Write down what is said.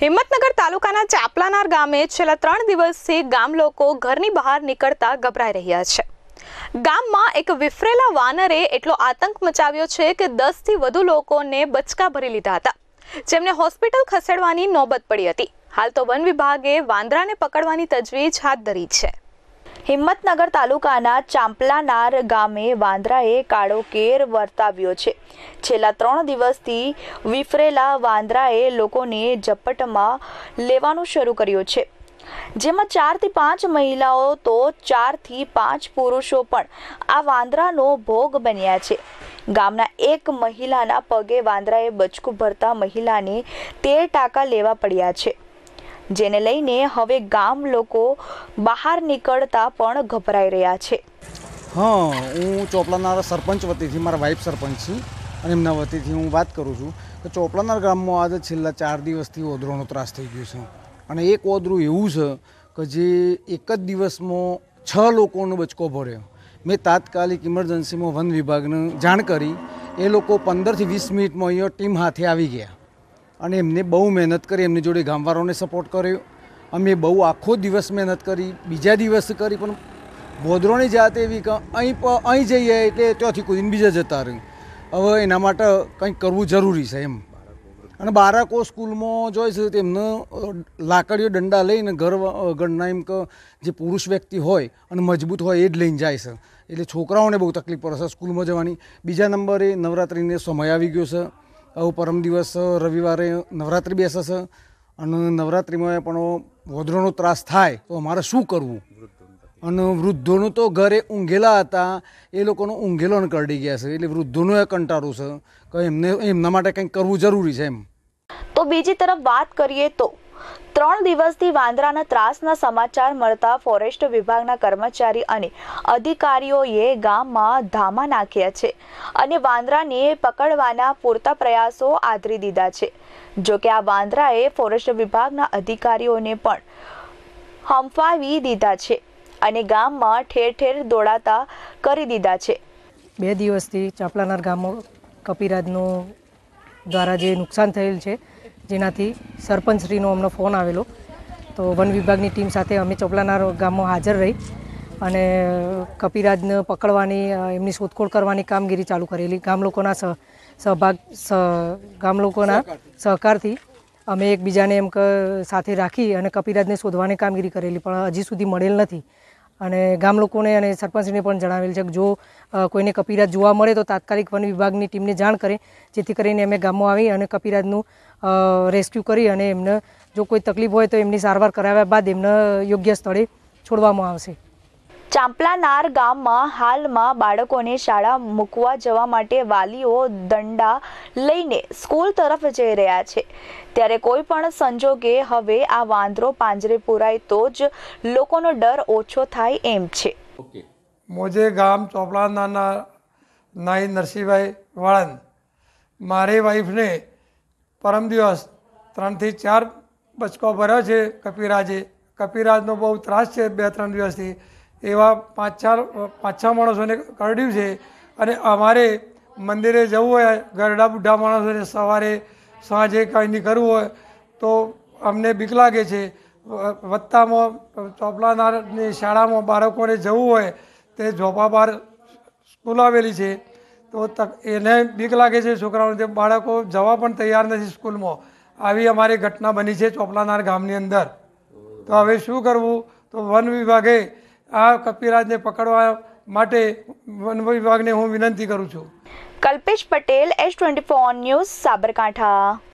હિંમતનગર તાલુકાના ચાપલાનાર ગામે છેલ્લા ત્રણ દિવસથી ગામ લોકો ઘરની બહાર નીકળતા ગભરાઈ રહ્યા છે ગામમાં એક વિફરેલા વાનરે એટલો આતંક મચાવ્યો છે કે દસથી વધુ લોકોને બચકા ભરી લીધા હતા જેમને હોસ્પિટલ ખસેડવાની નોબત પડી હતી હાલ તો વન વિભાગે વાંદરાને પકડવાની તજવીજ હાથ ધરી છે હિંમતનગર તાલુકાના ચાંપલાનાર ગામે વાંદરાએ કાળો કેર વર્તાવ્યો છે છેલ્લા ત્રણ દિવસથી વિફરેલા વાંદરાએ લોકોને ઝપટમાં લેવાનું શરૂ કર્યું છે જેમાં ચારથી પાંચ મહિલાઓ તો ચારથી પાંચ પુરુષો પણ આ વાંદરાનો ભોગ બન્યા છે ગામના એક મહિલાના પગે વાંદરાએ બચકું ભરતા મહિલાને તેર ટાંકા લેવા પડ્યા છે જેને લઈને હવે ગામ લોકો બહાર નીકળતા પણ ગભરાઈ રહ્યા છે હા હું ચોપલાના સરપંચ વતીથી મારા વાઇફ સરપંચ છું અને એમના વતીથી હું વાત કરું છું કે ચોપલાના ગામમાં આજે છેલ્લા ચાર દિવસથી ઓદરોનો ત્રાસ થઈ ગયો છે અને એક ઓદરું એવું છે કે જે એક જ દિવસમાં છ લોકોનો બચકો ભર્યો મેં તાત્કાલિક ઇમરજન્સીમાં વન વિભાગને જાણ કરી એ લોકો પંદરથી વીસ મિનિટમાં અહીંયા ટીમ હાથે આવી ગયા અને એમને બહુ મહેનત કરી એમની જોડે ગામવાળાઓને સપોર્ટ કર્યો અમે બહુ આખો દિવસ મહેનત કરી બીજા દિવસ કરી પણ ભોદરોની જાત એવી કે અહીં અહીં જઈએ એટલે ત્યાંથી કૂદીને બીજા જતા રહ્યું હવે એના માટે કંઈક કરવું જરૂરી છે એમ અને બાળકો સ્કૂલમાં જોઈ છે તેમને લાકડીઓ દંડા લઈને ઘર ઘરના એમ કે જે પુરુષ વ્યક્તિ હોય અને મજબૂત હોય એ જ લઈને જાય છે એટલે છોકરાઓને બહુ તકલીફ પડે છે સ્કૂલમાં જવાની બીજા નંબરે નવરાત્રિને સમય આવી ગયો છે આવું પરમ દિવસ રવિવારે નવરાત્રિ બેસે છે અને નવરાત્રિમાં પણ વોદરોનો ત્રાસ થાય તો અમારે શું કરવું અને વૃદ્ધોનું તો ઘરે ઊંઘેલા હતા એ લોકોનું ઊંઘેલણ કરડી ગયા છે એટલે વૃદ્ધોનું એ કંટાળું છે કે એમને એમના માટે કંઈક કરવું જરૂરી છે એમ તો બીજી તરફ વાત કરીએ તો ત્રણ દિવસથી વાંદરાના ત્રાસના સમાચાર મળતા ફોરેસ્ટ વિભાગના કર્મચારી અને અધિકારીઓએ ગામમાં ધામા નાખ્યા છે અને વાંદરાને પકડવાના પૂરતા પ્રયાસો આદરી દીધા છે જોકે આ વાંદરાએ ફોરેસ્ટ વિભાગના અધિકારીઓને પણ હંફાવી દીધા છે અને ગામમાં ઠેર ઠેર દોડાતા કરી દીધા છે બે દિવસથી ચાપલાનાર ગામમાં કપિરાજનું દ્વારા જે નુકસાન થયેલ છે જેનાથી સરપંચશ્રીનો અમને ફોન આવેલો તો વન વિભાગની ટીમ સાથે અમે ચોપલાના ગામમાં હાજર રહી અને કપિરાજને પકડવાની એમની શોધખોળ કરવાની કામગીરી ચાલુ કરેલી ગામ લોકોના સહભાગ ગામ લોકોના સહકારથી અમે એકબીજાને એમ સાથે રાખી અને કપિરાજને શોધવાની કામગીરી કરેલી પણ હજી સુધી મળેલ નથી અને ગામ લોકોને અને સરપંચને પણ જણાવેલ છે કે જો કોઈને કપિરાજ જોવા મળે તો તાત્કાલિક વન વિભાગની ટીમને જાણ કરે જેથી કરીને અમે ગામમાં આવી અને કપિરાજનું રેસ્ક્યુ કરી અને એમને જો કોઈ તકલીફ હોય તો એમની સારવાર કરાવ્યા બાદ એમને યોગ્ય સ્થળે છોડવામાં આવશે ચાંપલાનાર ગામમાં હાલમાં બાળકોને શાળા મૂકવા જવા માટે વાલીઓ દંડા લઈને સ્કૂલ તરફ જઈ રહ્યા છે ત્યારે કોઈ પણ સંજોગે હવે આ વાંદરો પાંજરે પૂરાય તો જ લોકોનો ડર ઓછો થાય એમ છે મોજે ગામ ચોપડાના નાઈ નરસિંહભાઈ વાળંદ મારી વાઈફને પરમ દિવસ ત્રણથી ચાર બચકો ભર્યો છે કપિરાજે કપિરાજનો બહુ ત્રાસ છે બે ત્રણ દિવસથી એવા પાંચ ચાર પાંચ છ માણસોને કરડ્યું છે અને અમારે મંદિરે જવું હોય ગરડા બુઢા માણસોને સવારે સાંજે કંઈ કરવું હોય તો અમને બીક લાગે છે વત્તામાં ચોપલાનારની શાળામાં બાળકોને જવું હોય તે ઝોપા બહાર સ્કૂલ આવેલી છે તો એને બીક લાગે છે છોકરાઓને બાળકો જવા પણ તૈયાર નથી સ્કૂલમાં આવી અમારી ઘટના બની છે ચોપલાનાર ગામની અંદર તો હવે શું કરવું તો વન વિભાગે આ કપિરાજને પકડવા માટે વન વિભાગને હું વિનંતી કરું છું Kalpesh Patel S twenty four news Sabarkantha